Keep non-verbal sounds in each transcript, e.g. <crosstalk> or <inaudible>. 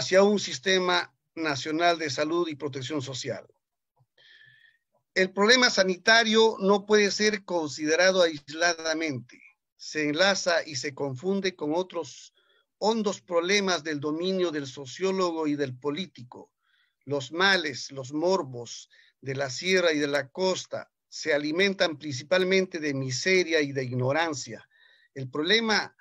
hacia un sistema nacional de salud y protección social. El problema sanitario no puede ser considerado aisladamente. Se enlaza y se confunde con otros hondos problemas del dominio del sociólogo y del político. Los males, los morbos de la sierra y de la costa se alimentan principalmente de miseria y de ignorancia. El problema,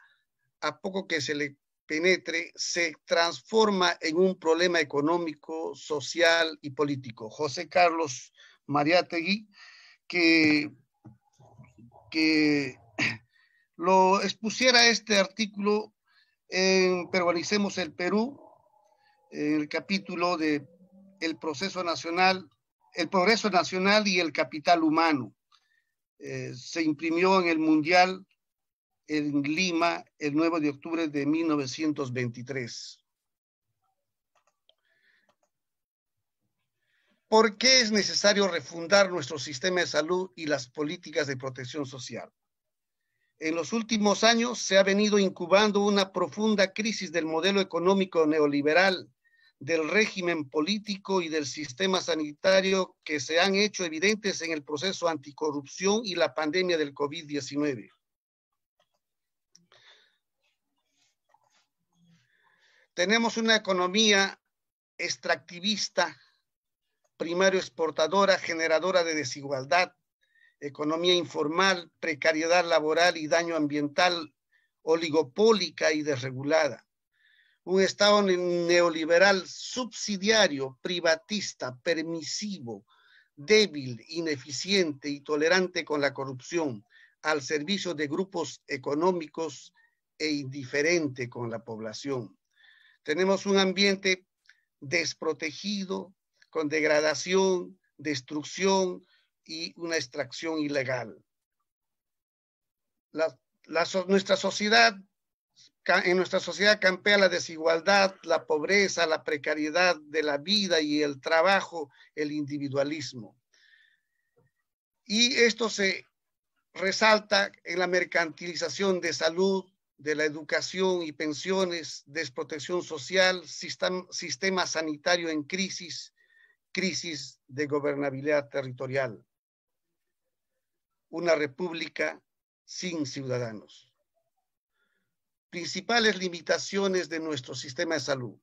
a poco que se le penetre, se transforma en un problema económico, social y político. José Carlos Mariategui, que, que <clears throat> lo expusiera este artículo en Peruanicemos el Perú, en el capítulo de el proceso nacional, el progreso nacional y el capital humano. Eh, se imprimió en el Mundial en Lima el 9 de octubre de 1923. ¿Por qué es necesario refundar nuestro sistema de salud y las políticas de protección social? En los últimos años se ha venido incubando una profunda crisis del modelo económico neoliberal, del régimen político y del sistema sanitario que se han hecho evidentes en el proceso anticorrupción y la pandemia del COVID-19. Tenemos una economía extractivista, primario exportadora, generadora de desigualdad, economía informal, precariedad laboral y daño ambiental oligopólica y desregulada. Un Estado neoliberal subsidiario, privatista, permisivo, débil, ineficiente y tolerante con la corrupción, al servicio de grupos económicos e indiferente con la población. Tenemos un ambiente desprotegido, con degradación, destrucción y una extracción ilegal. nuestra sociedad, en nuestra sociedad campea la desigualdad, la pobreza, la precariedad de la vida y el trabajo, el individualismo. Y esto se resalta en la mercantilización de salud, de la educación y pensiones, desprotección social, sistema sanitario en crisis, crisis de gobernabilidad territorial. Una república sin ciudadanos. Principales limitaciones de nuestro sistema de salud.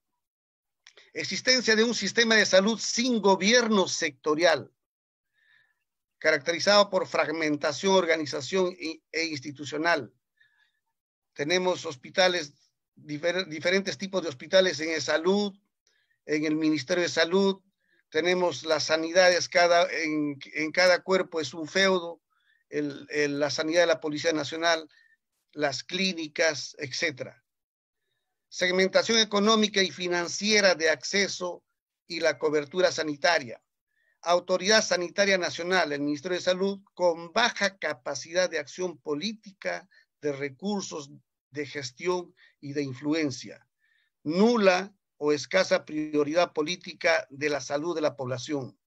Existencia de un sistema de salud sin gobierno sectorial, caracterizado por fragmentación, organización e, e institucional tenemos hospitales, diferentes tipos de hospitales en el salud, en el Ministerio de Salud, tenemos las sanidades, cada, en, cada cuerpo es un feudo, la sanidad de la Policía Nacional, las clínicas, etc. Segmentación económica y financiera de acceso y la cobertura sanitaria. Autoridad Sanitaria Nacional, el Ministerio de Salud, con baja capacidad de acción política, de recursos de gestión y de influencia, nula o escasa prioridad política de la salud de la población,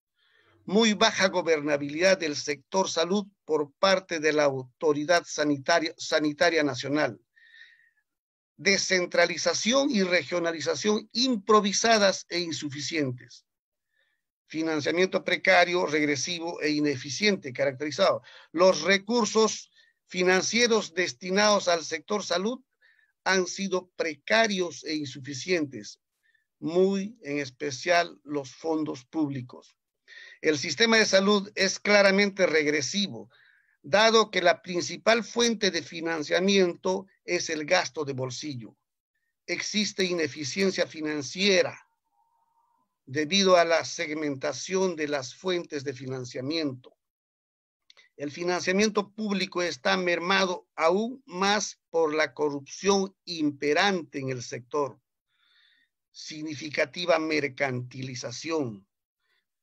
muy baja gobernabilidad del sector salud por parte de la autoridad sanitaria, sanitaria nacional, descentralización y regionalización improvisadas e insuficientes, financiamiento precario, regresivo e ineficiente caracterizado. Los recursos financieros destinados al sector salud han sido precarios e insuficientes, muy en especial los fondos públicos. El sistema de salud es claramente regresivo, dado que la principal fuente de financiamiento es el gasto de bolsillo. Existe ineficiencia financiera debido a la segmentación de las fuentes de financiamiento el financiamiento público está mermado aún más por la corrupción imperante en el sector, significativa mercantilización,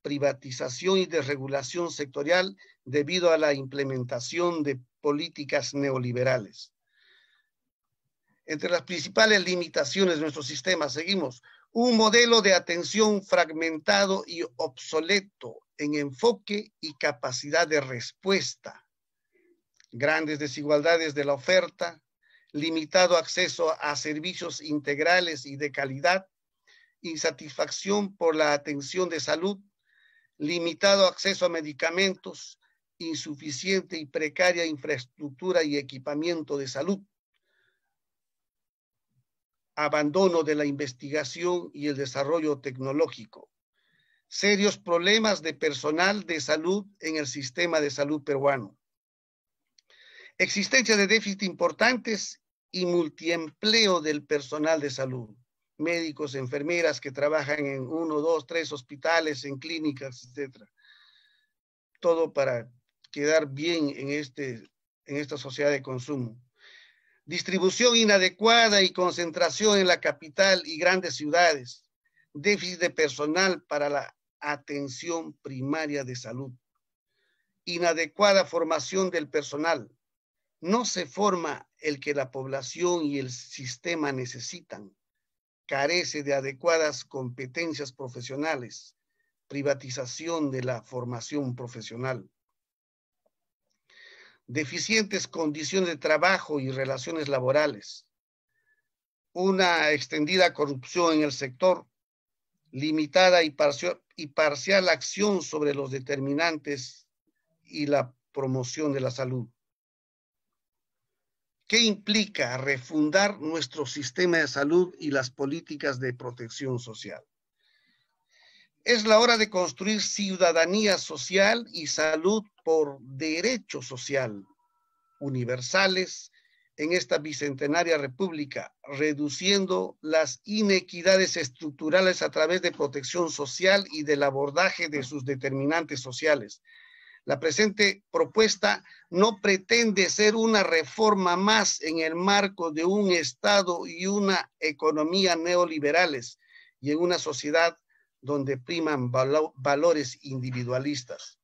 privatización y desregulación sectorial debido a la implementación de políticas neoliberales. Entre las principales limitaciones de nuestro sistema, seguimos, un modelo de atención fragmentado y obsoleto en enfoque y capacidad de respuesta, grandes desigualdades de la oferta, limitado acceso a servicios integrales y de calidad, insatisfacción por la atención de salud, limitado acceso a medicamentos, insuficiente y precaria infraestructura y equipamiento de salud, abandono de la investigación y el desarrollo tecnológico, serios problemas de personal de salud en el sistema de salud peruano. Existencia de déficit importantes y multiempleo del personal de salud. Médicos, enfermeras que trabajan en uno, dos, tres hospitales, en clínicas, etcétera. Todo para quedar bien en, este, en esta sociedad de consumo. Distribución inadecuada y concentración en la capital y grandes ciudades déficit de personal para la atención primaria de salud. Inadecuada formación del personal. No se forma el que la población y el sistema necesitan. Carece de adecuadas competencias profesionales. Privatización de la formación profesional. Deficientes condiciones de trabajo y relaciones laborales. Una extendida corrupción en el sector limitada y parcial y parcial acción sobre los determinantes y la promoción de la salud. ¿Qué implica refundar nuestro sistema de salud y las políticas de protección social? Es la hora de construir ciudadanía social y salud por derecho social universales en esta bicentenaria república, reduciendo las inequidades estructurales a través de protección social y del abordaje de sus determinantes sociales. La presente propuesta no pretende ser una reforma más en el marco de un Estado y una economía neoliberales y en una sociedad donde priman valores individualistas.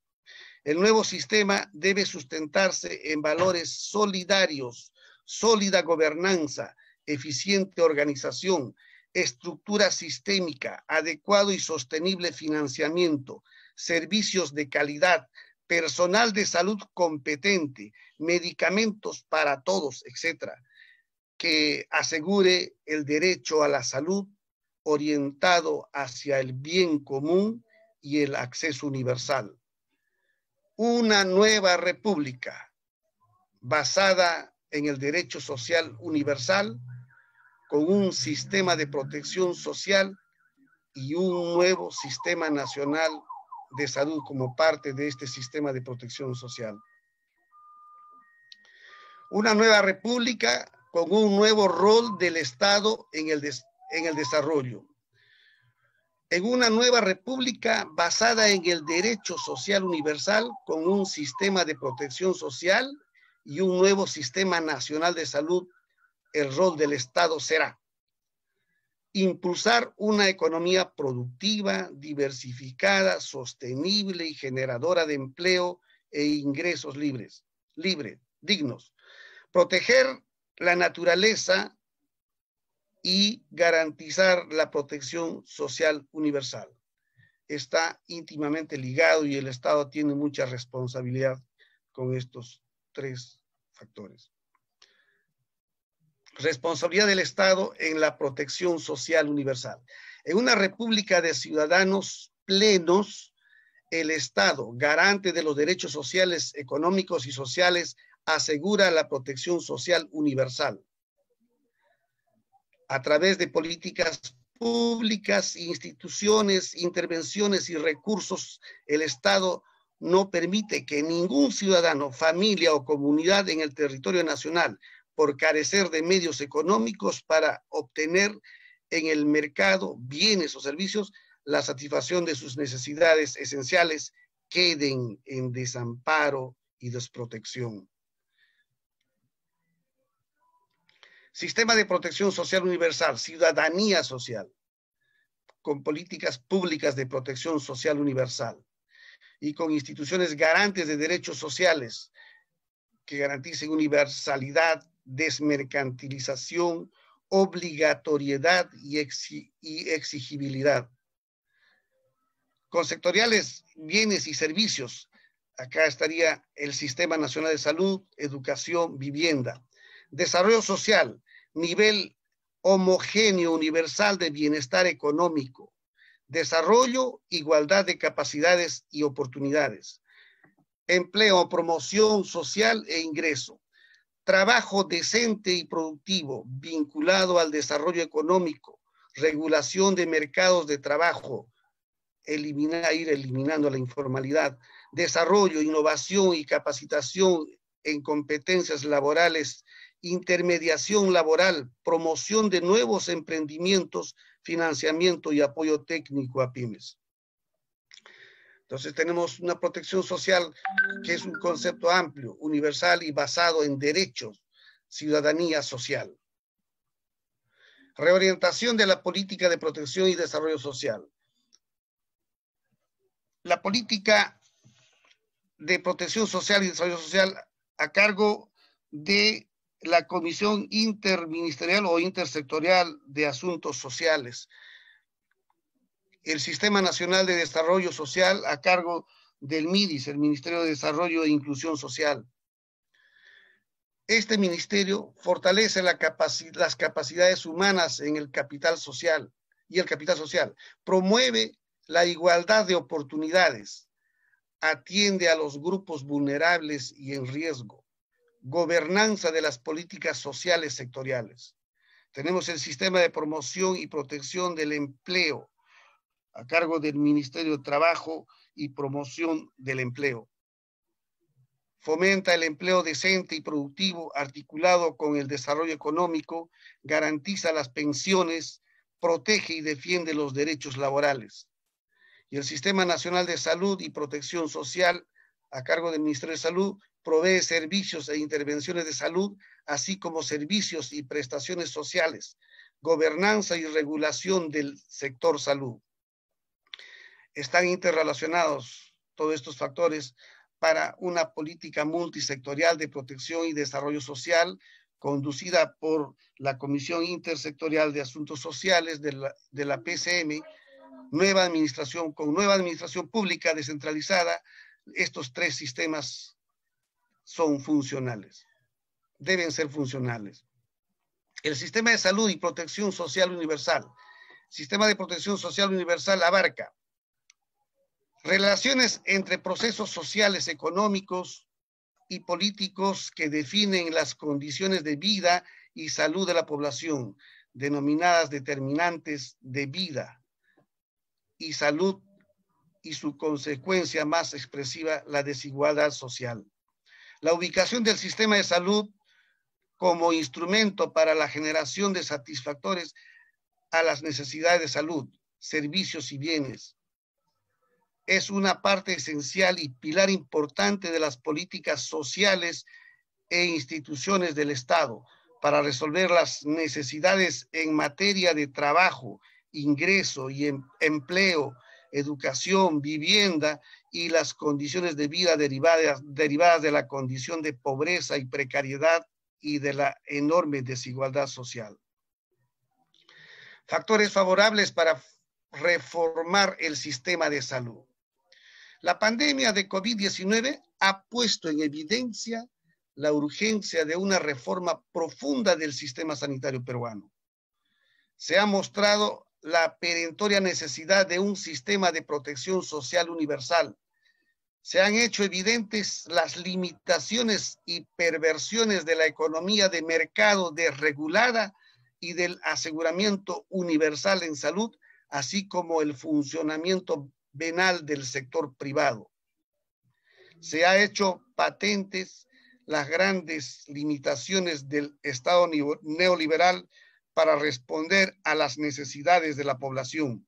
El nuevo sistema debe sustentarse en valores solidarios, sólida gobernanza, eficiente organización, estructura sistémica, adecuado y sostenible financiamiento, servicios de calidad, personal de salud competente, medicamentos para todos, etcétera, que asegure el derecho a la salud orientado hacia el bien común y el acceso universal. Una nueva república basada en el derecho social universal, con un sistema de protección social y un nuevo sistema nacional de salud como parte de este sistema de protección social. Una nueva república con un nuevo rol del Estado en el, en el desarrollo. En una nueva república basada en el derecho social universal con un sistema de protección social y un nuevo sistema nacional de salud, el rol del Estado será impulsar una economía productiva, diversificada, sostenible y generadora de empleo e ingresos libres, libres, dignos. Proteger la naturaleza y garantizar la protección social universal. Está íntimamente ligado y el Estado tiene mucha responsabilidad con estos tres factores. Responsabilidad del Estado en la protección social universal. En una república de ciudadanos plenos, el Estado, garante de los derechos sociales, económicos y sociales, asegura la protección social universal a través de políticas públicas, instituciones, intervenciones y recursos, el Estado no permite que ningún ciudadano, familia o comunidad en el territorio nacional, por carecer de medios económicos para obtener en el mercado bienes o servicios, la satisfacción de sus necesidades esenciales queden en desamparo y desprotección. Sistema de protección social universal, ciudadanía social, con políticas públicas de protección social universal y con instituciones garantes de derechos sociales que garanticen universalidad, desmercantilización, obligatoriedad y, y exigibilidad. Con sectoriales, bienes y servicios, acá estaría el Sistema Nacional de Salud, Educación, Vivienda. Desarrollo social, nivel homogéneo universal de bienestar económico, desarrollo, igualdad de capacidades y oportunidades, empleo, promoción social e ingreso, trabajo decente y productivo vinculado al desarrollo económico, regulación de mercados de trabajo, eliminar, ir eliminando la informalidad, desarrollo, innovación y capacitación en competencias laborales, intermediación laboral, promoción de nuevos emprendimientos financiamiento y apoyo técnico a pymes. Entonces tenemos una protección social que es un concepto amplio, universal y basado en derechos, ciudadanía social. Reorientación de la política de protección y desarrollo social. La política de protección social y desarrollo social a cargo de la Comisión Interministerial o Intersectorial de Asuntos Sociales, el Sistema Nacional de Desarrollo Social a cargo del MIDIS, el Ministerio de Desarrollo e Inclusión Social. Este ministerio fortalece las capacidades humanas en el capital social y el capital social, promueve la igualdad de oportunidades, atiende a los grupos vulnerables y en riesgo gobernanza de las políticas sociales sectoriales. Tenemos el sistema de promoción y protección del empleo a cargo del Ministerio de Trabajo y Promoción del Empleo. Fomenta el empleo decente y productivo articulado con el desarrollo económico, garantiza las pensiones, protege y defiende los derechos laborales. Y el Sistema Nacional de Salud y Protección Social a cargo del Ministerio de Salud provee servicios e intervenciones de salud, así como servicios y prestaciones sociales, gobernanza y regulación del sector salud. Están interrelacionados todos estos factores para una política multisectorial de protección y desarrollo social conducida por la Comisión Intersectorial de Asuntos Sociales de la, de PCM, nueva administración, con nueva administración pública descentralizada, estos tres sistemas son funcionales, deben ser funcionales. El sistema de salud y protección social universal. Sistema de protección social universal abarca relaciones entre procesos sociales, económicos y políticos que definen las condiciones de vida y salud de la población, denominadas determinantes de vida y salud y su consecuencia más expresiva, la desigualdad social. La ubicación del sistema de salud como instrumento para la generación de satisfactores a las necesidades de salud, servicios y bienes. Es una parte esencial y pilar importante de las políticas sociales e instituciones del Estado para resolver las necesidades en materia de trabajo, ingreso y em-, empleo, educación, vivienda y las condiciones de vida derivadas, derivadas de la condición de pobreza y precariedad y de la enorme desigualdad social. Factores favorables para reformar el sistema de salud. La pandemia de COVID-19 ha puesto en evidencia la urgencia de una reforma profunda del sistema sanitario peruano. Se ha mostrado la perentoria necesidad de un sistema de protección social universal se han hecho evidentes las limitaciones y perversiones de la economía de mercado desregulada y del aseguramiento universal en salud, así como el funcionamiento venal del sector privado. Se han hecho patentes las grandes limitaciones del Estado neoliberal para responder a las necesidades de la población.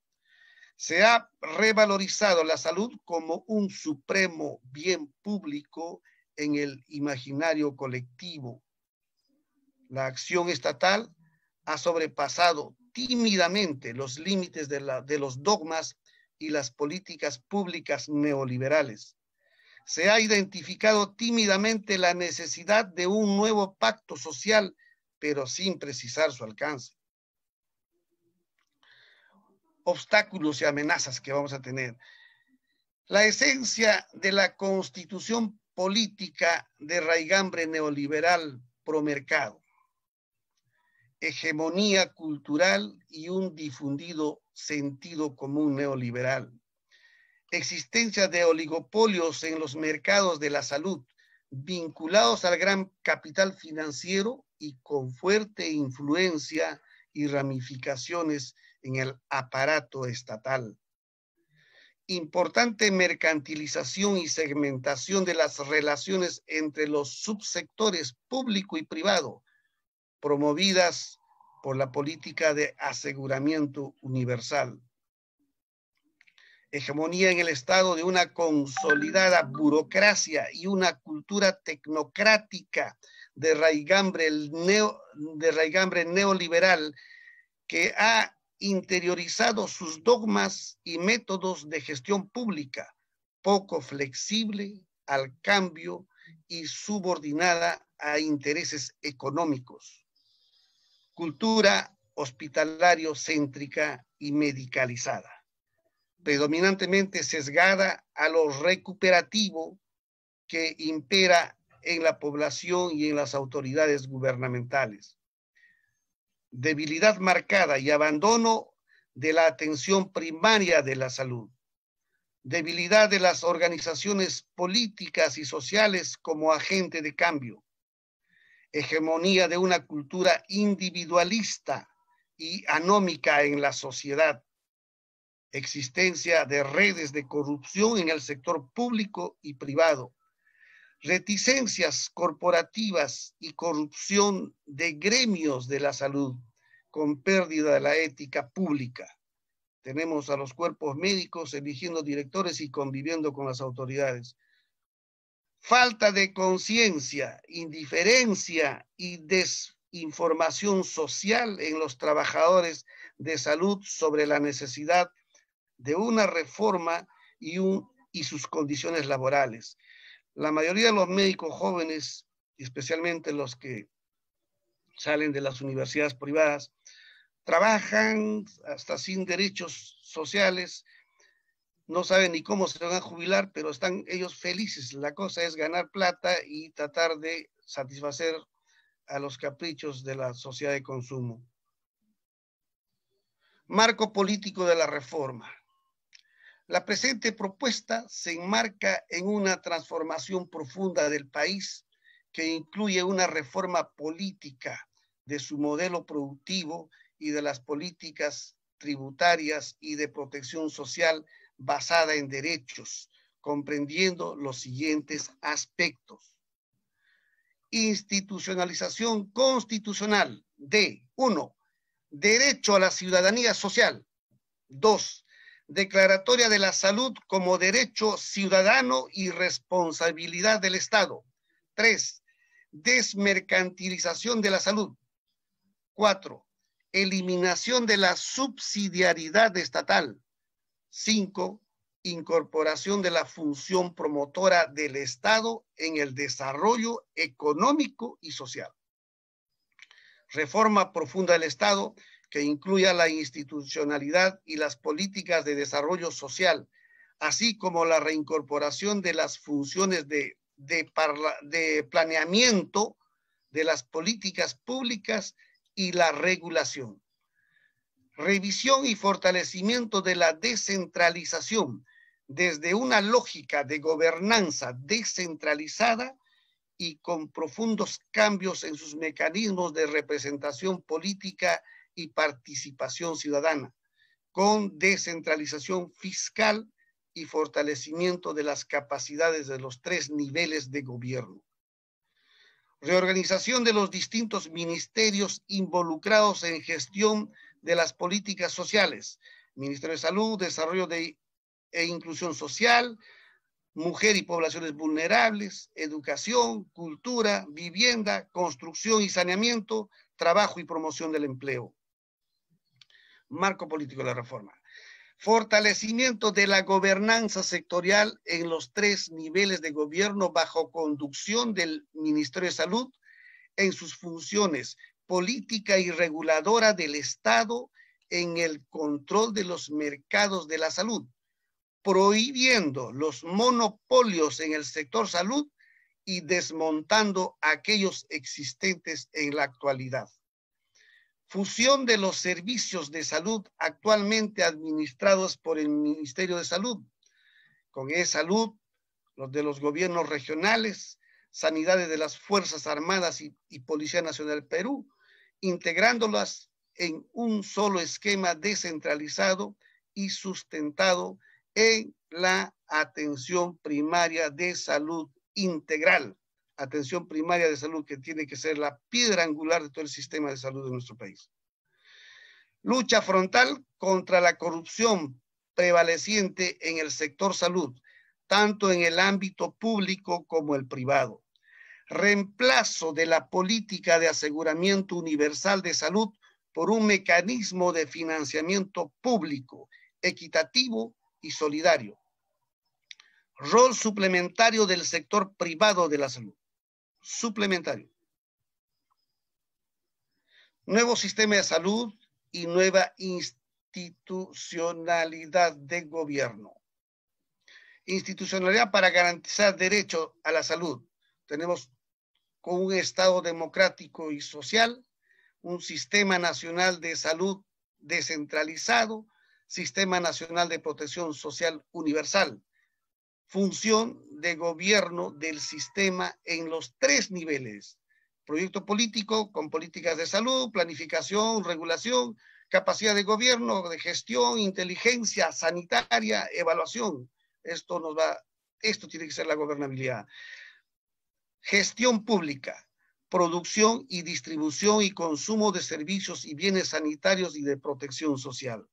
Se ha revalorizado la salud como un supremo bien público en el imaginario colectivo. La acción estatal ha sobrepasado tímidamente los límites de, los dogmas y las políticas públicas neoliberales. Se ha identificado tímidamente la necesidad de un nuevo pacto social, pero sin precisar su alcance obstáculos y amenazas que vamos a tener. La esencia de la constitución política de raigambre neoliberal promercado, hegemonía cultural y un difundido sentido común neoliberal, existencia de oligopolios en los mercados de la salud vinculados al gran capital financiero y con fuerte influencia y ramificaciones en el aparato estatal. Importante mercantilización y segmentación de las relaciones entre los subsectores público y privado, promovidas por la política de aseguramiento universal. Hegemonía en el Estado de una consolidada burocracia y una cultura tecnocrática de raigambre, de raigambre neoliberal que ha interiorizado sus dogmas y métodos de gestión pública, poco flexible al cambio y subordinada a intereses económicos. Cultura hospitalario-céntrica y medicalizada, predominantemente sesgada a lo recuperativo que impera en la población y en las autoridades gubernamentales debilidad marcada y abandono de la atención primaria de la salud, debilidad de las organizaciones políticas y sociales como agente de cambio, hegemonía de una cultura individualista y anómica en la sociedad, existencia de redes de corrupción en el sector público y privado, reticencias corporativas y corrupción de gremios de la salud con pérdida de la ética pública. Tenemos a los cuerpos médicos eligiendo directores y conviviendo con las autoridades. Falta de conciencia, indiferencia y desinformación social en los trabajadores de salud sobre la necesidad de una reforma y, sus condiciones laborales la mayoría de los médicos jóvenes, especialmente los que salen de las universidades privadas, trabajan hasta sin derechos sociales, no saben ni cómo se van a jubilar, pero están ellos felices. La cosa es ganar plata y tratar de satisfacer a los caprichos de la sociedad de consumo. Marco político de la reforma. La presente propuesta se enmarca en una transformación profunda del país que incluye una reforma política de su modelo productivo y de las políticas tributarias y de protección social basada en derechos, comprendiendo los siguientes aspectos. Institucionalización constitucional de uno, Derecho a la ciudadanía social. dos, Declaratoria de la Salud como Derecho Ciudadano y Responsabilidad del Estado. 3. Desmercantilización de la salud. 4. Eliminación de la subsidiariedad estatal. 5. Incorporación de la función promotora del Estado en el desarrollo económico y social. Reforma profunda del Estado que incluya la institucionalidad y las políticas de desarrollo social, así como la reincorporación de las funciones de, de, planeamiento de las políticas públicas y la regulación. Revisión y fortalecimiento de la descentralización desde una lógica de gobernanza descentralizada y con profundos cambios en sus mecanismos de representación política y participación ciudadana, con descentralización fiscal y fortalecimiento de las capacidades de los tres niveles de gobierno. Reorganización de los distintos ministerios involucrados en gestión de las políticas sociales. Ministerio de Salud, Desarrollo e Inclusión Social, Mujer y Poblaciones Vulnerables, Educación, Cultura, Vivienda, Construcción y Saneamiento, Trabajo y Promoción del Empleo marco político de la reforma. Fortalecimiento de la gobernanza sectorial en los tres niveles de gobierno bajo conducción del Ministerio de Salud en sus funciones política y reguladora del Estado en el control de los mercados de la salud, prohibiendo los monopolios en el sector salud y desmontando aquellos existentes en la actualidad fusión de los servicios de salud actualmente administrados por el Ministerio de Salud, con E-Salud, los de los gobiernos regionales, sanidades de las Fuerzas Armadas y, Policía Nacional Perú, integrándolas en un solo esquema descentralizado y sustentado en la atención primaria de salud integral atención primaria de salud que tiene que ser la piedra angular de todo el sistema de salud de nuestro país. Lucha frontal contra la corrupción prevaleciente en el sector salud, tanto en el ámbito público como el privado. Reemplazo de la política de aseguramiento universal de salud por un mecanismo de financiamiento público, equitativo y solidario. Rol suplementario del sector privado de la salud suplementario. Nuevo sistema de salud y nueva institucionalidad de gobierno. Institucionalidad para garantizar derecho a la salud. Tenemos con un Estado democrático y social, un sistema nacional de salud descentralizado, sistema nacional de protección social universal, función de gobierno del sistema en los tres niveles. Proyecto político con políticas de salud, planificación, regulación, capacidad de gobierno, de gestión, inteligencia sanitaria, evaluación. Esto nos va, esto tiene que ser la gobernabilidad. Gestión pública, producción y distribución y consumo de servicios y bienes sanitarios y de protección social.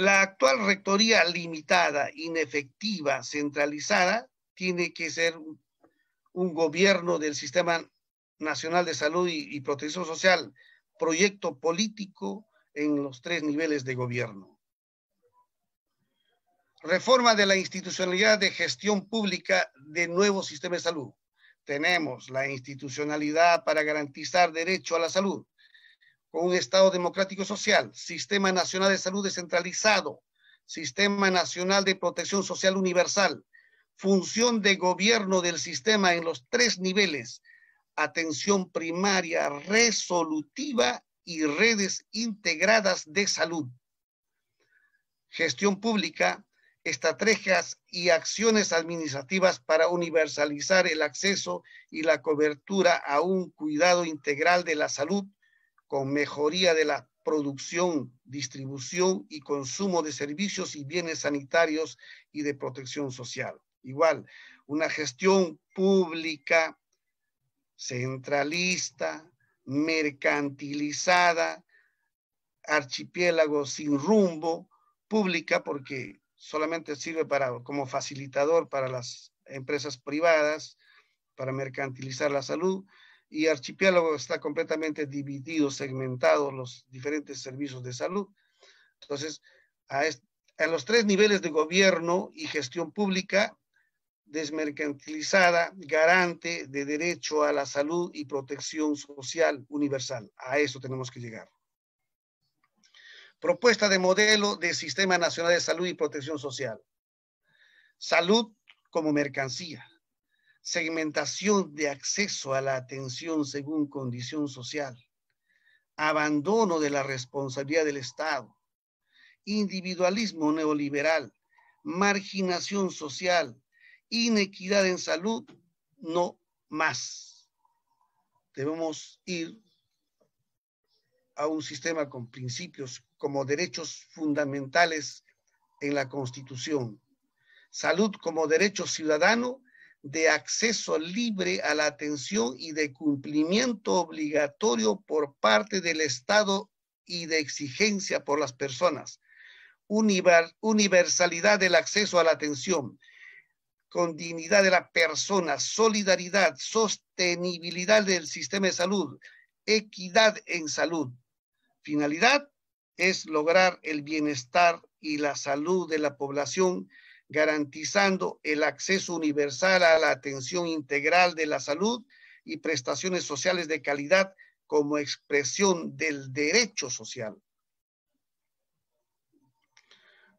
La actual rectoría limitada, inefectiva, centralizada, tiene que ser un, gobierno del Sistema Nacional de Salud y, y Protección Social, proyecto político en los tres niveles de gobierno. Reforma de la institucionalidad de gestión pública de nuevo sistema de salud. Tenemos la institucionalidad para garantizar derecho a la salud, con un Estado democrático social, Sistema Nacional de Salud descentralizado, Sistema Nacional de Protección Social Universal, función de gobierno del sistema en los tres niveles, atención primaria, resolutiva y redes integradas de salud. Gestión pública, estrategias y acciones administrativas para universalizar el acceso y la cobertura a un cuidado integral de la salud con mejoría de la producción, distribución y consumo de servicios y bienes sanitarios y de protección social. Igual, una gestión pública, centralista, mercantilizada, archipiélago sin rumbo, pública porque solamente sirve para, como facilitador para las empresas privadas, para mercantilizar la salud, y archipiélago está completamente dividido, segmentado los diferentes servicios de salud. Entonces, a, a los tres niveles de gobierno y gestión pública, desmercantilizada, garante de derecho a la salud y protección social universal. A eso tenemos que llegar. Propuesta de modelo de Sistema Nacional de Salud y Protección Social. Salud como mercancía segmentación de acceso a la atención según condición social, abandono de la responsabilidad del Estado, individualismo neoliberal, marginación social, inequidad en salud, no más. Debemos ir a un sistema con principios como derechos fundamentales en la Constitución, salud como derecho ciudadano de acceso libre a la atención y de cumplimiento obligatorio por parte del Estado y de exigencia por las personas. Universalidad del acceso a la atención, con dignidad de la persona, solidaridad, sostenibilidad del sistema de salud, equidad en salud. Finalidad es lograr el bienestar y la salud de la población garantizando el acceso universal a la atención integral de la salud y prestaciones sociales de calidad como expresión del derecho social.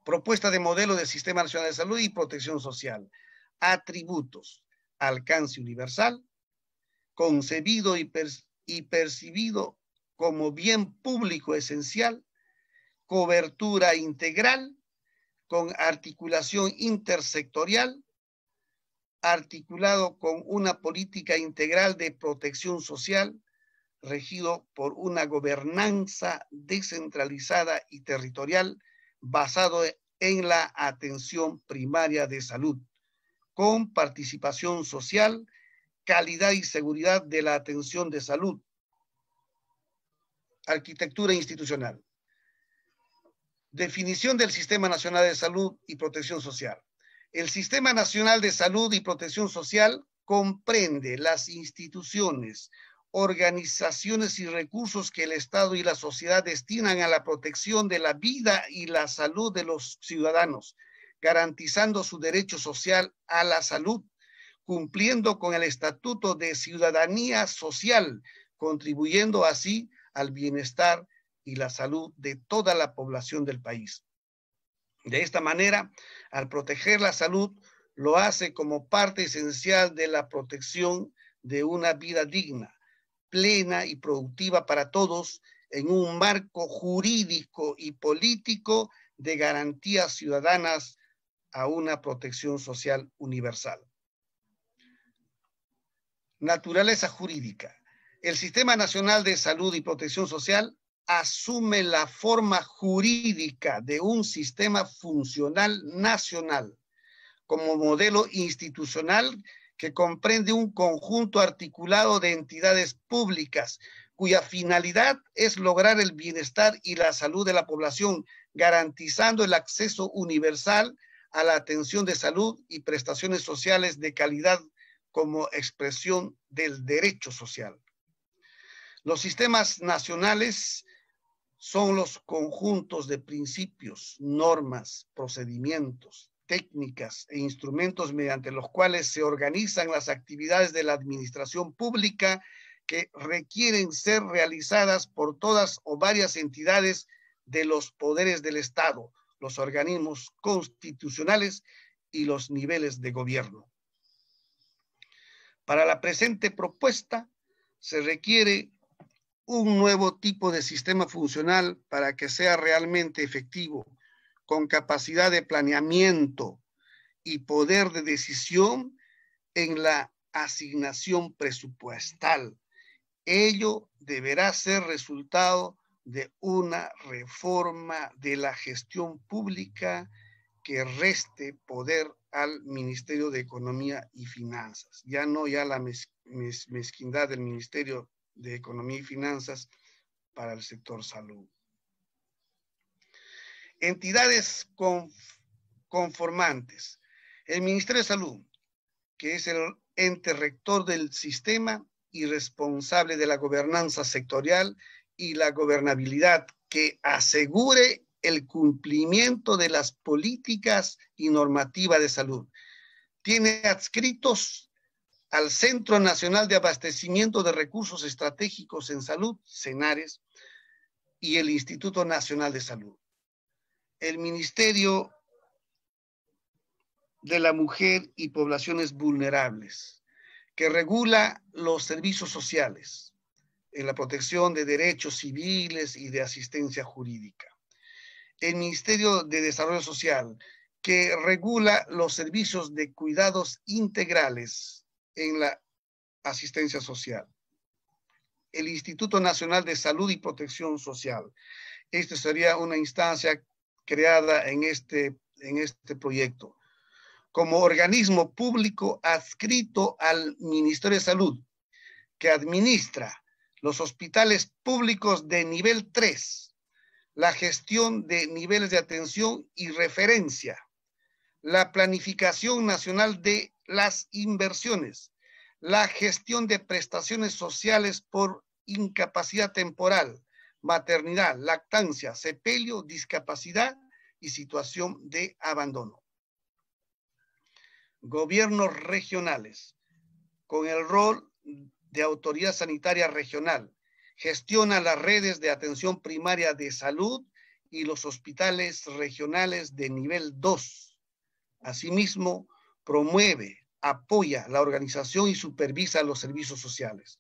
Propuesta de modelo del Sistema Nacional de Salud y Protección Social. Atributos. Alcance universal, concebido y, percibido como bien público esencial, cobertura integral, con articulación intersectorial, articulado con una política integral de protección social, regido por una gobernanza descentralizada y territorial basado en la atención primaria de salud, con participación social, calidad y seguridad de la atención de salud, arquitectura institucional. Definición del Sistema Nacional de Salud y Protección Social. El Sistema Nacional de Salud y Protección Social comprende las instituciones, organizaciones y recursos que el Estado y la sociedad destinan a la protección de la vida y la salud de los ciudadanos, garantizando su derecho social a la salud, cumpliendo con el Estatuto de Ciudadanía Social, contribuyendo así al bienestar y la salud de toda la población del país. De esta manera, al proteger la salud, lo hace como parte esencial de la protección de una vida digna, plena y productiva para todos en un marco jurídico y político de garantías ciudadanas a una protección social universal. Naturaleza jurídica. El Sistema Nacional de Salud y Protección Social asume la forma jurídica de un sistema funcional nacional como modelo institucional que comprende un conjunto articulado de entidades públicas cuya finalidad es lograr el bienestar y la salud de la población, garantizando el acceso universal a la atención de salud y prestaciones sociales de calidad como expresión del derecho social. Los sistemas nacionales son los conjuntos de principios, normas, procedimientos, técnicas e instrumentos mediante los cuales se organizan las actividades de la administración pública que requieren ser realizadas por todas o varias entidades de los poderes del Estado, los organismos constitucionales y los niveles de gobierno. Para la presente propuesta se requiere un nuevo tipo de sistema funcional para que sea realmente efectivo, con capacidad de planeamiento y poder de decisión en la asignación presupuestal. Ello deberá ser resultado de una reforma de la gestión pública que reste poder al Ministerio de Economía y Finanzas. Ya no ya la mezquindad del Ministerio de Economía y Finanzas para el sector salud. Entidades conformantes. El Ministerio de Salud, que es el ente rector del sistema y responsable de la gobernanza sectorial y la gobernabilidad que asegure el cumplimiento de las políticas y normativa de salud. Tiene adscritos al Centro Nacional de Abastecimiento de Recursos Estratégicos en Salud, CENARES, y el Instituto Nacional de Salud. El Ministerio de la Mujer y Poblaciones Vulnerables, que regula los servicios sociales en la protección de derechos civiles y de asistencia jurídica. El Ministerio de Desarrollo Social, que regula los servicios de cuidados integrales en la asistencia social. El Instituto Nacional de Salud y Protección Social. Esta sería una instancia creada en este, en este proyecto como organismo público adscrito al Ministerio de Salud, que administra los hospitales públicos de nivel 3, la gestión de niveles de atención y referencia, la planificación nacional de las inversiones, la gestión de prestaciones sociales por incapacidad temporal, maternidad, lactancia, sepelio, discapacidad y situación de abandono. Gobiernos regionales, con el rol de autoridad sanitaria regional, gestiona las redes de atención primaria de salud y los hospitales regionales de nivel 2. Asimismo, promueve, apoya la organización y supervisa los servicios sociales.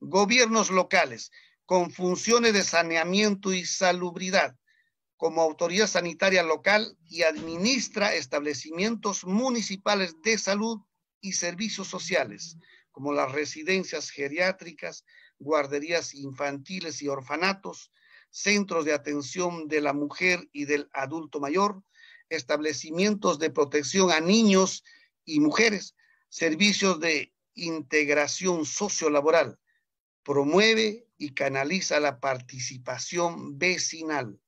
Gobiernos locales con funciones de saneamiento y salubridad como autoridad sanitaria local y administra establecimientos municipales de salud y servicios sociales, como las residencias geriátricas, guarderías infantiles y orfanatos, centros de atención de la mujer y del adulto mayor, establecimientos de protección a niños y mujeres, servicios de integración sociolaboral. Promueve y canaliza la participación vecinal.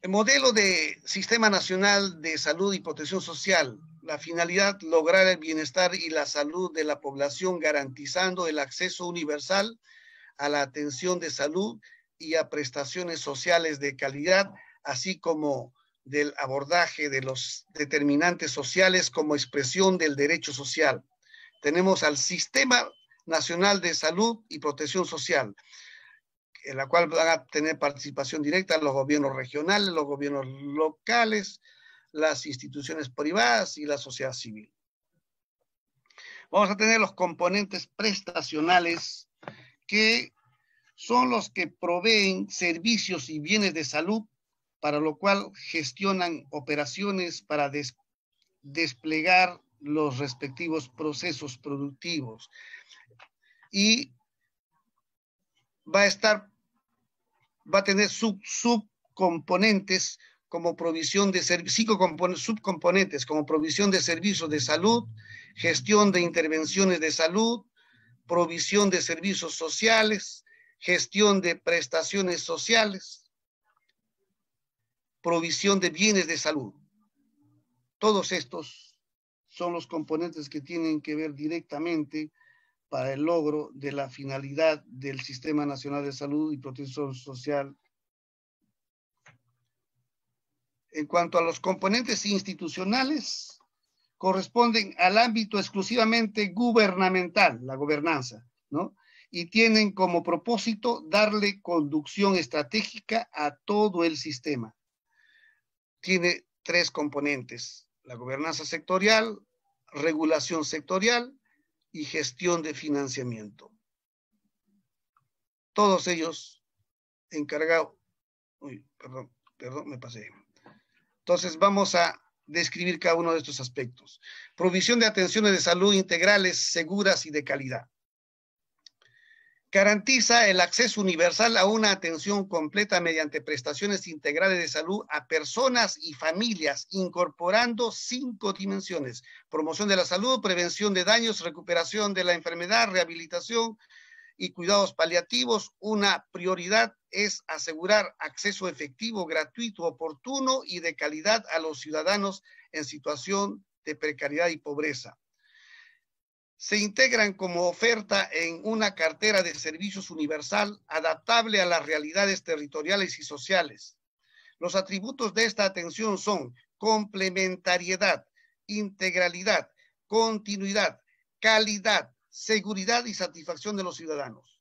El modelo de Sistema Nacional de Salud y Protección Social, la finalidad lograr el bienestar y la salud de la población garantizando el acceso universal a la atención de salud y a prestaciones sociales de calidad, así como del abordaje de los determinantes sociales como expresión del derecho social. Tenemos al Sistema Nacional de Salud y Protección Social, en la cual van a tener participación directa los gobiernos regionales, los gobiernos locales, las instituciones privadas y la sociedad civil. Vamos a tener los componentes prestacionales que son los que proveen servicios y bienes de salud, para lo cual gestionan operaciones para desplegar los respectivos procesos productivos. Y va a estar, va a tener subcomponentes como provisión de servicios, subcomponentes como provisión de servicios de salud, gestión de intervenciones de salud, provisión de servicios sociales, gestión de prestaciones sociales, provisión de bienes de salud. Todos estos son los componentes que tienen que ver directamente para el logro de la finalidad del Sistema Nacional de Salud y Protección Social. En cuanto a los componentes institucionales, corresponden al ámbito exclusivamente gubernamental, la gobernanza, ¿no? y tienen como propósito darle conducción estratégica a todo el sistema. Tiene tres componentes, la gobernanza sectorial, regulación sectorial y gestión de financiamiento. Todos ellos encargados. Uy, perdón, perdón, me pasé. Entonces vamos a describir cada uno de estos aspectos. Provisión de atenciones de salud integrales, seguras y de calidad. Garantiza el acceso universal a una atención completa mediante prestaciones integrales de salud a personas y familias, incorporando cinco dimensiones. Promoción de la salud, prevención de daños, recuperación de la enfermedad, rehabilitación y cuidados paliativos. Una prioridad es asegurar acceso efectivo, gratuito, oportuno y de calidad a los ciudadanos en situación de precariedad y pobreza se integran como oferta en una cartera de servicios universal adaptable a las realidades territoriales y sociales. Los atributos de esta atención son complementariedad, integralidad, continuidad, calidad, seguridad y satisfacción de los ciudadanos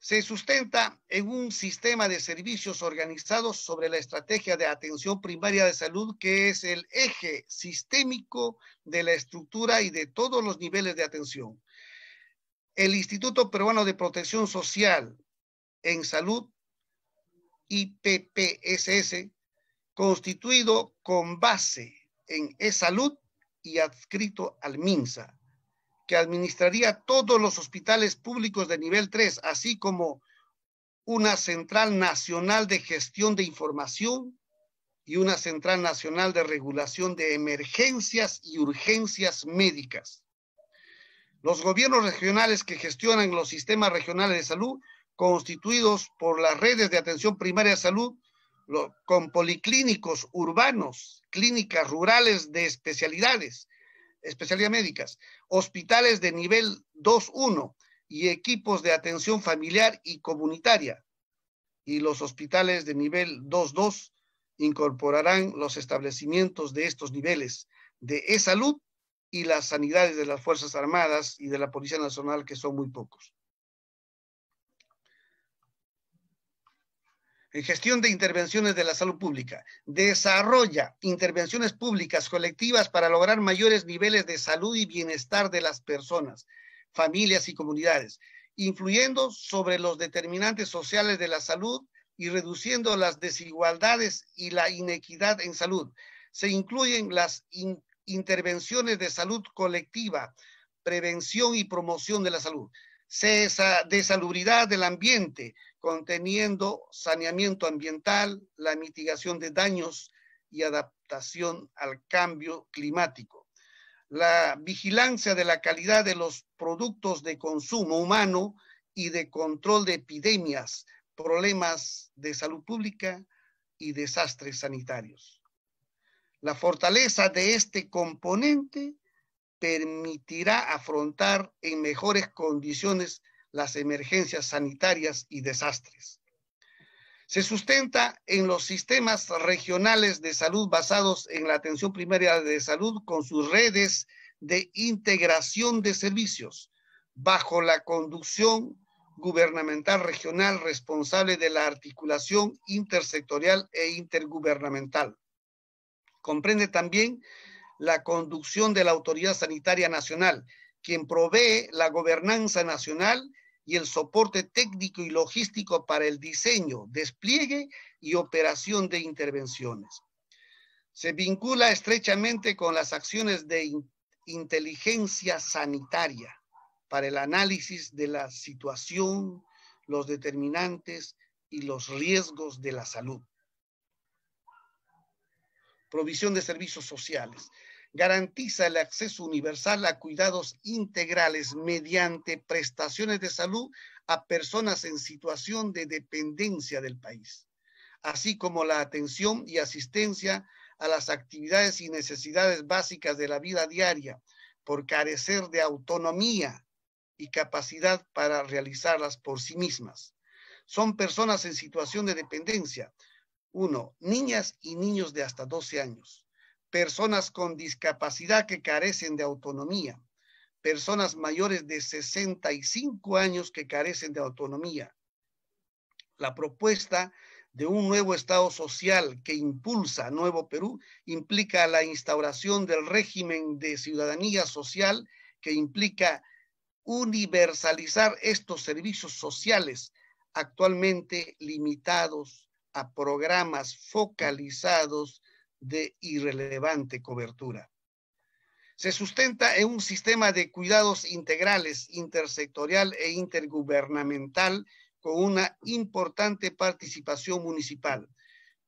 se sustenta en un sistema de servicios organizados sobre la estrategia de atención primaria de salud, que es el eje sistémico de la estructura y de todos los niveles de atención. El Instituto Peruano de Protección Social en Salud, IPPSS, constituido con base en e-salud y adscrito al MINSA que administraría todos los hospitales públicos de nivel 3, así como una central nacional de gestión de información y una central nacional de regulación de emergencias y urgencias médicas. Los gobiernos regionales que gestionan los sistemas regionales de salud, constituidos por las redes de atención primaria de salud, con policlínicos urbanos, clínicas rurales de especialidades, especialidades médicas, hospitales de nivel 2-1 y equipos de atención familiar y comunitaria. Y los hospitales de nivel 2 incorporarán los establecimientos de estos niveles de e-salud y las sanidades de las Fuerzas Armadas y de la Policía Nacional, que son muy pocos. Eh, gestión de intervenciones de la salud pública, desarrolla intervenciones públicas colectivas para lograr mayores niveles de salud y bienestar de las personas, familias y comunidades, influyendo sobre los determinantes sociales de la salud y reduciendo las desigualdades y la inequidad en salud. Se incluyen las intervenciones de salud colectiva, prevención y promoción de la salud, cesa de salubridad del ambiente, conteniendo saneamiento ambiental, la mitigación de daños y adaptación al cambio climático, la vigilancia de la calidad de los productos de consumo humano y de control de epidemias, problemas de salud pública y desastres sanitarios. La fortaleza de este componente permitirá afrontar en mejores condiciones las emergencias sanitarias y desastres. Se sustenta en los sistemas regionales de salud basados en la atención primaria de salud con sus redes de integración de servicios bajo la conducción gubernamental regional responsable de la articulación intersectorial e intergubernamental. Comprende también la conducción de la Autoridad Sanitaria Nacional quien provee la gobernanza nacional y el soporte técnico y logístico para el diseño, despliegue y operación de intervenciones. Se vincula estrechamente con las acciones de inteligencia sanitaria para el análisis de la situación, los determinantes y los riesgos de la salud. Provisión de servicios sociales garantiza el acceso universal a cuidados integrales mediante prestaciones de salud a personas en situación de dependencia del país, así como la atención y asistencia a las actividades y necesidades básicas de la vida diaria por carecer de autonomía y capacidad para realizarlas por sí mismas. Son personas en situación de dependencia. Uno, niñas y niños de hasta 12 años personas con discapacidad que carecen de autonomía, personas mayores de 65 años que carecen de autonomía. La propuesta de un nuevo Estado social que impulsa Nuevo Perú implica la instauración del régimen de ciudadanía social que implica universalizar estos servicios sociales actualmente limitados a programas focalizados de irrelevante cobertura. Se sustenta en un sistema de cuidados integrales, intersectorial e intergubernamental con una importante participación municipal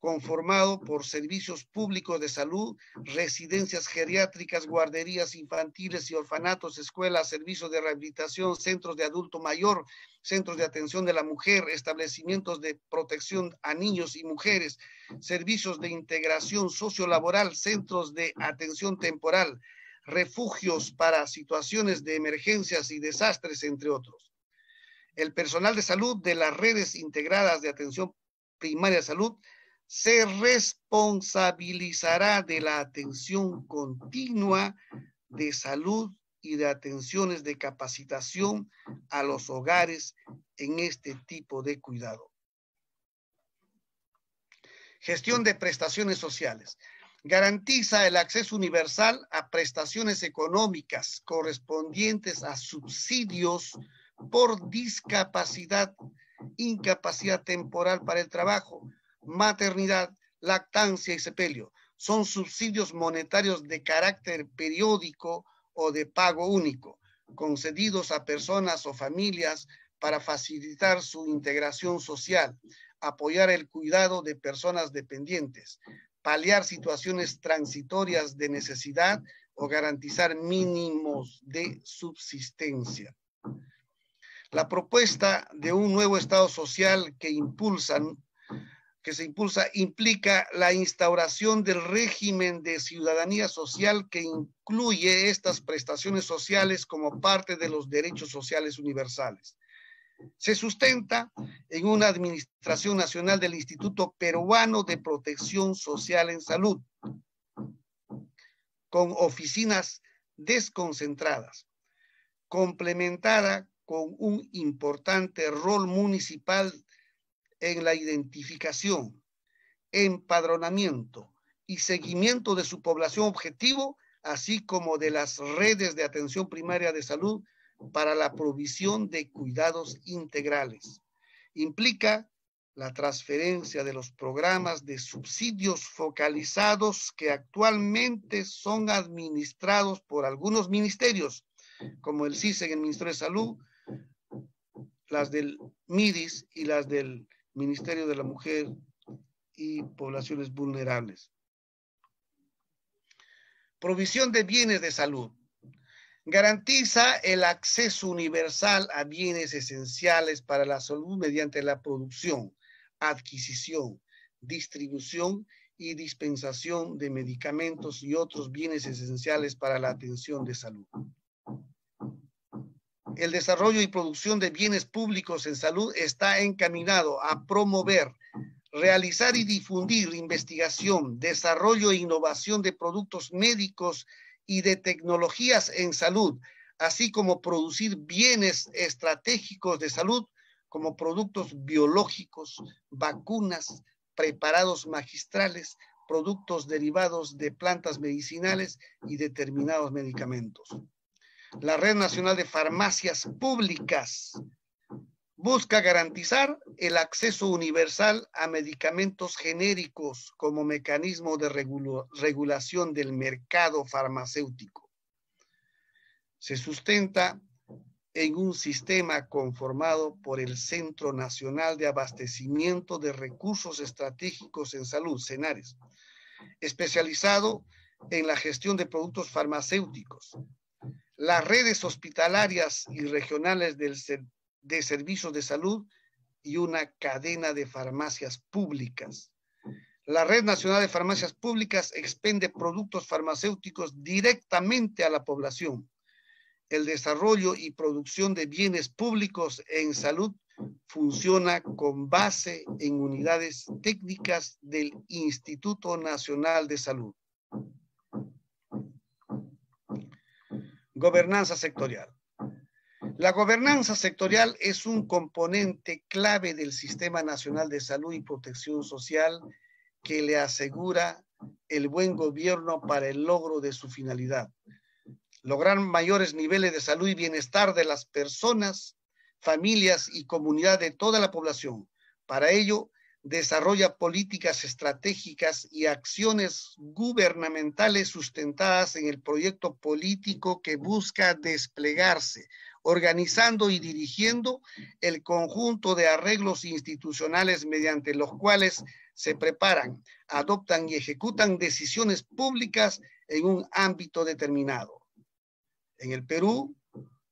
conformado por servicios públicos de salud, residencias geriátricas, guarderías infantiles y orfanatos, escuelas, servicios de rehabilitación, centros de adulto mayor, centros de atención de la mujer, establecimientos de protección a niños y mujeres, servicios de integración sociolaboral, centros de atención temporal, refugios para situaciones de emergencias y desastres, entre otros. El personal de salud de las redes integradas de atención primaria de salud se responsabilizará de la atención continua de salud y de atenciones de capacitación a los hogares en este tipo de cuidado. Gestión de prestaciones sociales. Garantiza el acceso universal a prestaciones económicas correspondientes a subsidios por discapacidad, incapacidad temporal para el trabajo, maternidad, lactancia y sepelio. Son subsidios monetarios de carácter periódico o de pago único, concedidos a personas o familias para facilitar su integración social, apoyar el cuidado de personas dependientes, paliar situaciones transitorias de necesidad o garantizar mínimos de subsistencia. La propuesta de un nuevo Estado social que impulsan que se impulsa implica la instauración del régimen de ciudadanía social que incluye estas prestaciones sociales como parte de los derechos sociales universales. Se sustenta en una administración nacional del Instituto Peruano de Protección Social en Salud, con oficinas desconcentradas, complementada con un importante rol municipal en la identificación, empadronamiento y seguimiento de su población objetivo, así como de las redes de atención primaria de salud para la provisión de cuidados integrales. Implica la transferencia de los programas de subsidios focalizados que actualmente son administrados por algunos ministerios, como el en el Ministerio de Salud, las del MIDIS y las del Ministerio de la Mujer y poblaciones vulnerables. Provisión de bienes de salud. Garantiza el acceso universal a bienes esenciales para la salud mediante la producción, adquisición, distribución y dispensación de medicamentos y otros bienes esenciales para la atención de salud el desarrollo y producción de bienes públicos en salud está encaminado a promover, realizar y difundir investigación, desarrollo e innovación de productos médicos y de tecnologías en salud, así como producir bienes estratégicos de salud como productos biológicos, vacunas, preparados magistrales, productos derivados de plantas medicinales y determinados medicamentos la Red Nacional de Farmacias Públicas busca garantizar el acceso universal a medicamentos genéricos como mecanismo de regulación del mercado farmacéutico. Se sustenta en un sistema conformado por el Centro Nacional de Abastecimiento de Recursos Estratégicos en Salud, CENARES, especializado en la gestión de productos farmacéuticos, las redes hospitalarias y regionales de servicios de salud y una cadena de farmacias públicas. La Red Nacional de Farmacias Públicas expende productos farmacéuticos directamente a la población. El desarrollo y producción de bienes públicos en salud funciona con base en unidades técnicas del Instituto Nacional de Salud. Gobernanza sectorial. La gobernanza sectorial es un componente clave del Sistema Nacional de Salud y Protección Social que le asegura el buen gobierno para el logro de su finalidad. Lograr mayores niveles de salud y bienestar de las personas, familias y comunidad de toda la población. Para ello, desarrolla políticas estratégicas y acciones gubernamentales sustentadas en el proyecto político que busca desplegarse, organizando y dirigiendo el conjunto de arreglos institucionales mediante los cuales se preparan, adoptan y ejecutan decisiones públicas en un ámbito determinado. En el Perú,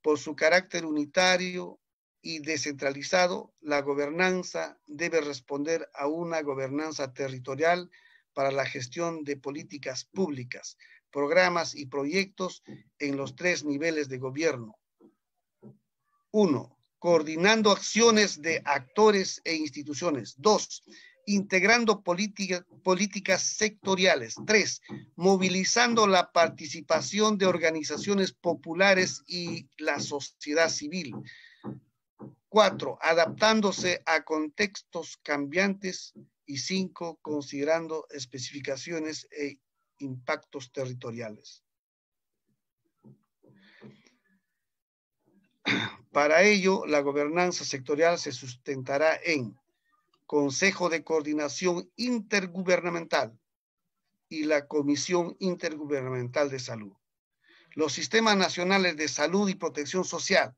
por su carácter unitario, y descentralizado, la gobernanza debe responder a una gobernanza territorial para la gestión de políticas públicas, programas y proyectos en los tres niveles de gobierno. Uno, coordinando acciones de actores e instituciones. Dos, integrando políticas sectoriales. Tres, movilizando la participación de organizaciones populares y la sociedad civil. Cuatro, adaptándose a contextos cambiantes. Y cinco, considerando especificaciones e impactos territoriales. Para ello, la gobernanza sectorial se sustentará en Consejo de Coordinación Intergubernamental y la Comisión Intergubernamental de Salud. Los sistemas nacionales de salud y protección social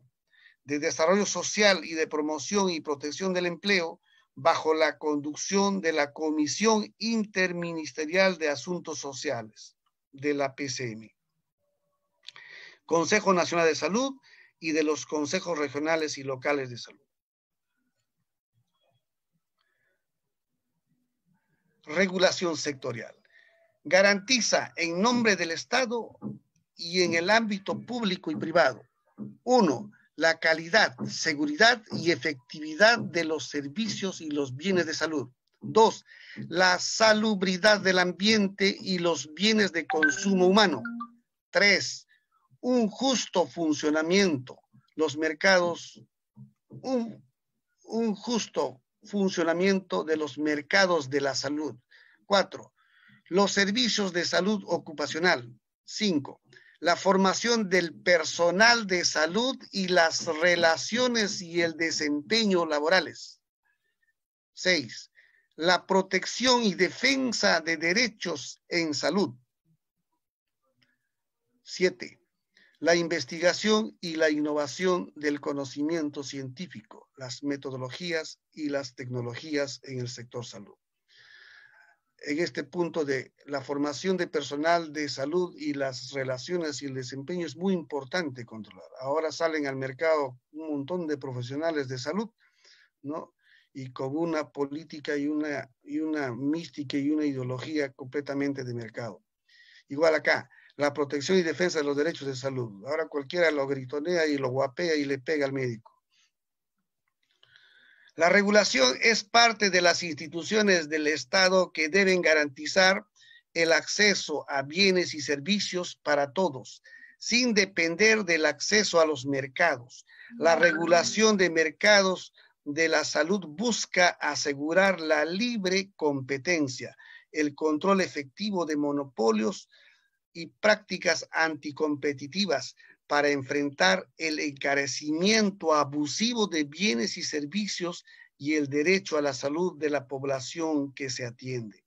de Desarrollo Social y de Promoción y Protección del Empleo, bajo la conducción de la Comisión Interministerial de Asuntos Sociales de la PCM, Consejo Nacional de Salud y de los consejos regionales y locales de salud. Regulación sectorial. Garantiza en nombre del Estado y en el ámbito público y privado. Uno, la calidad, seguridad y efectividad de los servicios y los bienes de salud. Dos, la salubridad del ambiente y los bienes de consumo humano. Tres, un justo funcionamiento, los mercados, un, justo funcionamiento de los mercados de la salud. Cuatro, los servicios de salud ocupacional. Cinco, la formación del personal de salud y las relaciones y el desempeño laborales. seis La protección y defensa de derechos en salud. siete La investigación y la innovación del conocimiento científico, las metodologías y las tecnologías en el sector salud en este punto de la formación de personal de salud y las relaciones y el desempeño es muy importante controlar. Ahora salen al mercado un montón de profesionales de salud, ¿no? Y con una política y una, y una mística y una ideología completamente de mercado. Igual acá, la protección y defensa de los derechos de salud. Ahora cualquiera lo gritonea y lo guapea y le pega al médico. La regulación es parte de las instituciones del Estado que deben garantizar el acceso a bienes y servicios para todos, sin depender del acceso a los mercados. La regulación de mercados de la salud busca asegurar la libre competencia, el control efectivo de monopolios y prácticas anticompetitivas, para enfrentar el encarecimiento abusivo de bienes y servicios y el derecho a la salud de la población que se atiende.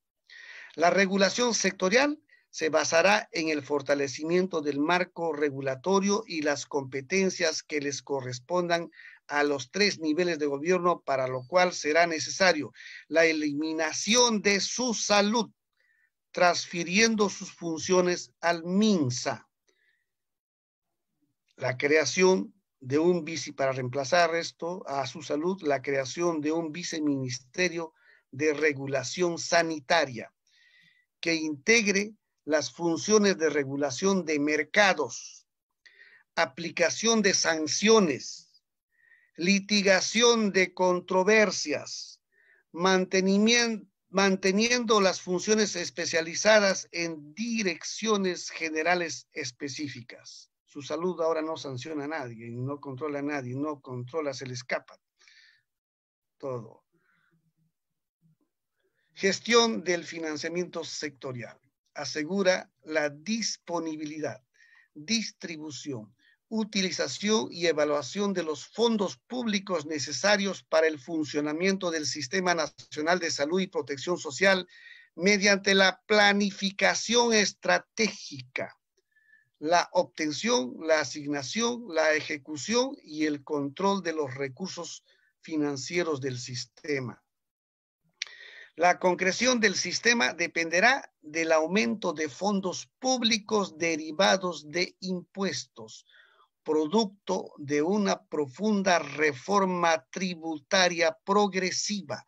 La regulación sectorial se basará en el fortalecimiento del marco regulatorio y las competencias que les correspondan a los tres niveles de gobierno, para lo cual será necesario la eliminación de su salud, transfiriendo sus funciones al MINSA la creación de un vice, para reemplazar esto a su salud, la creación de un viceministerio de regulación sanitaria que integre las funciones de regulación de mercados, aplicación de sanciones, litigación de controversias, manteniendo las funciones especializadas en direcciones generales específicas. Su salud ahora no sanciona a nadie, no controla a nadie, no controla, se le escapa todo. Gestión del financiamiento sectorial. Asegura la disponibilidad, distribución, utilización y evaluación de los fondos públicos necesarios para el funcionamiento del Sistema Nacional de Salud y Protección Social mediante la planificación estratégica la obtención, la asignación, la ejecución y el control de los recursos financieros del sistema. La concreción del sistema dependerá del aumento de fondos públicos derivados de impuestos, producto de una profunda reforma tributaria progresiva,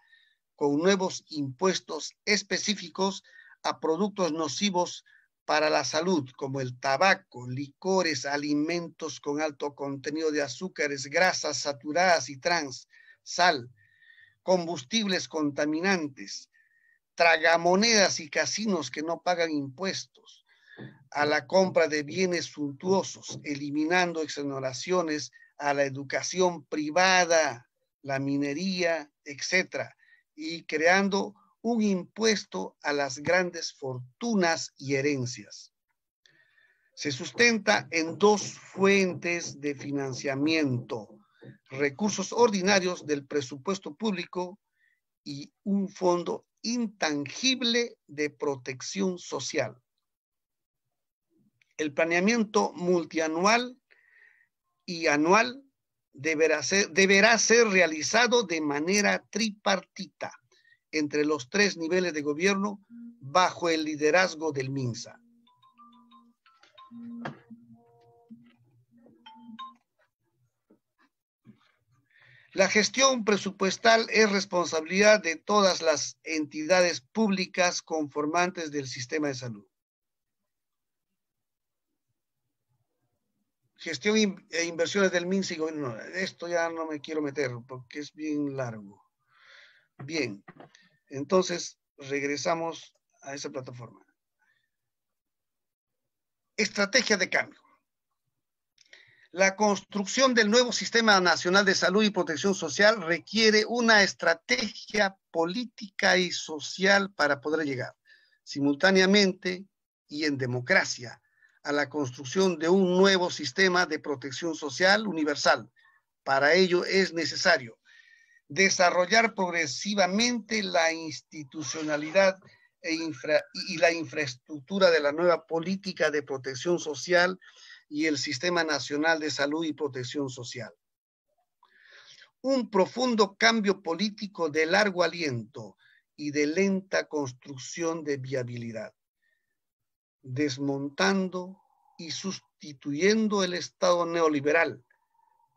con nuevos impuestos específicos a productos nocivos para la salud, como el tabaco, licores, alimentos con alto contenido de azúcares, grasas saturadas y trans, sal, combustibles contaminantes, tragamonedas y casinos que no pagan impuestos, a la compra de bienes suntuosos, eliminando exoneraciones a la educación privada, la minería, etcétera, y creando un impuesto a las grandes fortunas y herencias. Se sustenta en dos fuentes de financiamiento, recursos ordinarios del presupuesto público y un fondo intangible de protección social. El planeamiento multianual y anual deberá ser, realizado de manera tripartita entre los tres niveles de gobierno bajo el liderazgo del MINSA. La gestión presupuestal es responsabilidad de todas las entidades públicas conformantes del sistema de salud. Gestión e inversiones del MINSA y gobierno. Esto ya no me quiero meter porque es bien largo. Bien. Entonces, regresamos a esa plataforma. Estrategia de cambio. La construcción del nuevo Sistema Nacional de Salud y Protección Social requiere una estrategia política y social para poder llegar simultáneamente y en democracia a la construcción de un nuevo sistema de protección social universal. Para ello es necesario desarrollar progresivamente la institucionalidad e y la infraestructura de la nueva política de protección social y el Sistema Nacional de Salud y Protección Social. Un profundo cambio político de largo aliento y de lenta construcción de viabilidad, desmontando y sustituyendo el Estado neoliberal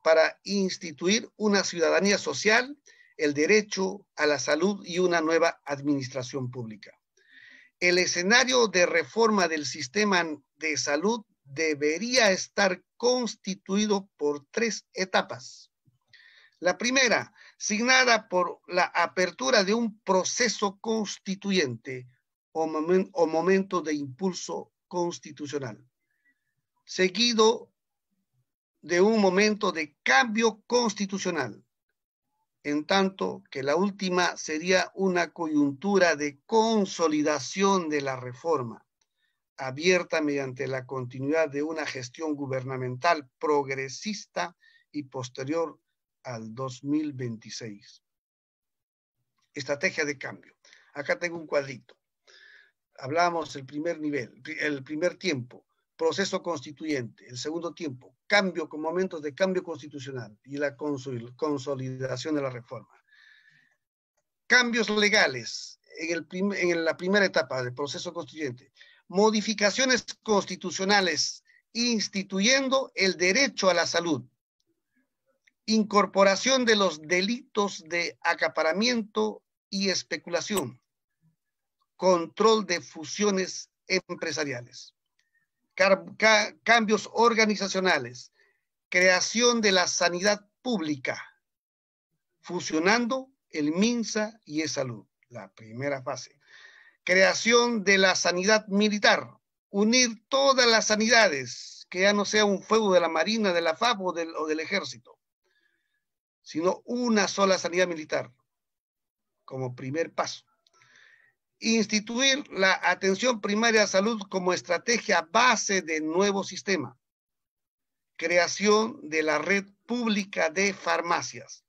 para instituir una ciudadanía social, el derecho a la salud y una nueva administración pública. El escenario de reforma del sistema de salud debería estar constituido por tres etapas. La primera, signada por la apertura de un proceso constituyente o, momento de impulso constitucional, seguido de un momento de cambio constitucional, en tanto que la última sería una coyuntura de consolidación de la reforma, abierta mediante la continuidad de una gestión gubernamental progresista y posterior al 2026. Estrategia de cambio. Acá tengo un cuadrito. Hablamos el primer nivel, el primer tiempo, proceso constituyente, el segundo tiempo, cambio con momentos de cambio constitucional y la consolidación de la reforma. Cambios legales en, en la primera etapa del proceso constituyente. Modificaciones constitucionales instituyendo el derecho a la salud. Incorporación de los delitos de acaparamiento y especulación. Control de fusiones empresariales cambios organizacionales, creación de la sanidad pública, fusionando el MINSA y el salud la primera fase. Creación de la sanidad militar, unir todas las sanidades, que ya no sea un fuego de la Marina, de la FAP o del Ejército, sino una sola sanidad militar como primer paso instituir la atención primaria de salud como estrategia base de nuevo sistema. Creación de la red pública de farmacias.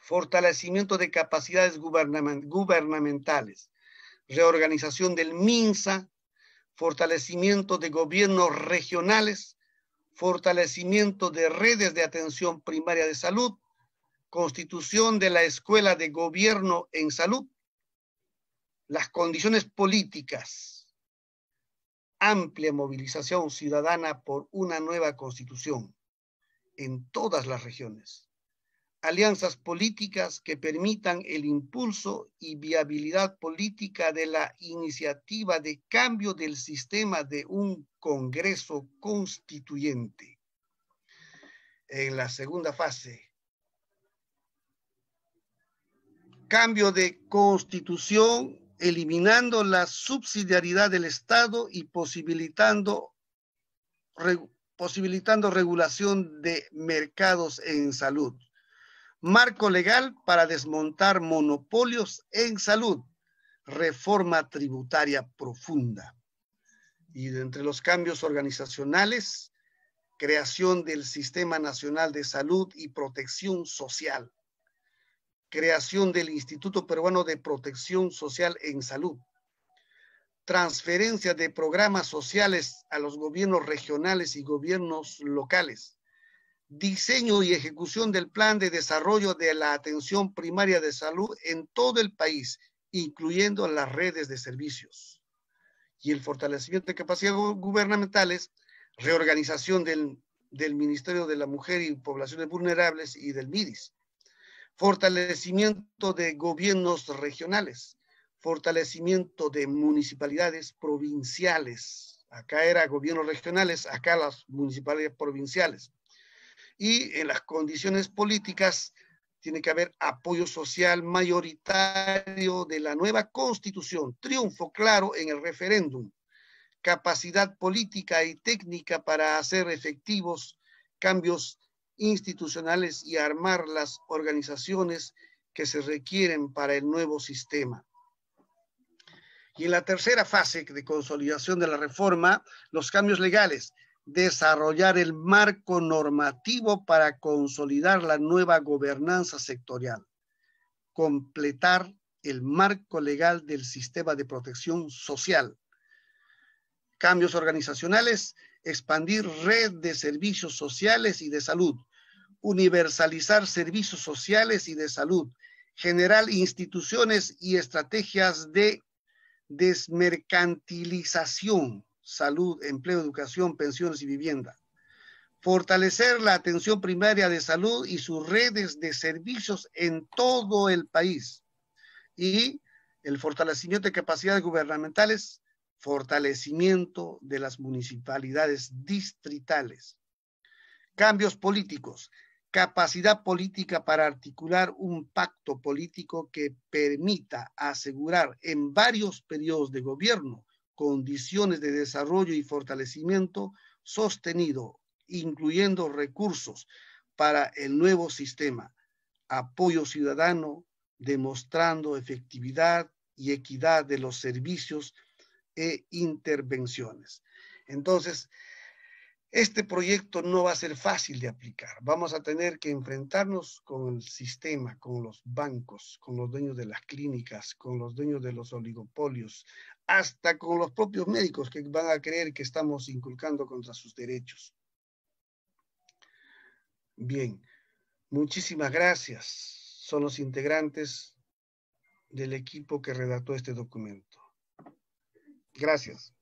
Fortalecimiento de capacidades gubernamentales. Reorganización del MINSA. Fortalecimiento de gobiernos regionales. Fortalecimiento de redes de atención primaria de salud. Constitución de la Escuela de Gobierno en Salud las condiciones políticas, amplia movilización ciudadana por una nueva constitución en todas las regiones, alianzas políticas que permitan el impulso y viabilidad política de la iniciativa de cambio del sistema de un Congreso constituyente. En la segunda fase, cambio de constitución eliminando la subsidiariedad del Estado y posibilitando, posibilitando regulación de mercados en salud. Marco legal para desmontar monopolios en salud. Reforma tributaria profunda. Y entre los cambios organizacionales, creación del Sistema Nacional de Salud y Protección Social creación del Instituto Peruano de Protección Social en Salud, transferencia de programas sociales a los gobiernos regionales y gobiernos locales, diseño y ejecución del plan de desarrollo de la atención primaria de salud en todo el país, incluyendo las redes de servicios, y el fortalecimiento de capacidades gubernamentales, reorganización del, del Ministerio de la Mujer y Poblaciones Vulnerables y del MIDIS fortalecimiento de gobiernos regionales, fortalecimiento de municipalidades provinciales. Acá era gobiernos regionales, acá las municipalidades provinciales. Y en las condiciones políticas tiene que haber apoyo social mayoritario de la nueva constitución, triunfo claro en el referéndum, capacidad política y técnica para hacer efectivos cambios institucionales y armar las organizaciones que se requieren para el nuevo sistema. Y en la tercera fase de consolidación de la reforma, los cambios legales, desarrollar el marco normativo para consolidar la nueva gobernanza sectorial, completar el marco legal del sistema de protección social, cambios organizacionales, expandir red de servicios sociales y de salud, universalizar servicios sociales y de salud, generar instituciones y estrategias de desmercantilización, salud, empleo, educación, pensiones y vivienda. Fortalecer la atención primaria de salud y sus redes de servicios en todo el país. Y el fortalecimiento de capacidades gubernamentales fortalecimiento de las municipalidades distritales, cambios políticos, capacidad política para articular un pacto político que permita asegurar en varios periodos de gobierno condiciones de desarrollo y fortalecimiento sostenido, incluyendo recursos para el nuevo sistema, apoyo ciudadano, demostrando efectividad y equidad de los servicios e intervenciones. Entonces, este proyecto no va a ser fácil de aplicar. Vamos a tener que enfrentarnos con el sistema, con los bancos, con los dueños de las clínicas, con los dueños de los oligopolios, hasta con los propios médicos que van a creer que estamos inculcando contra sus derechos. Bien, muchísimas gracias. Son los integrantes del equipo que redactó este documento. Gracias.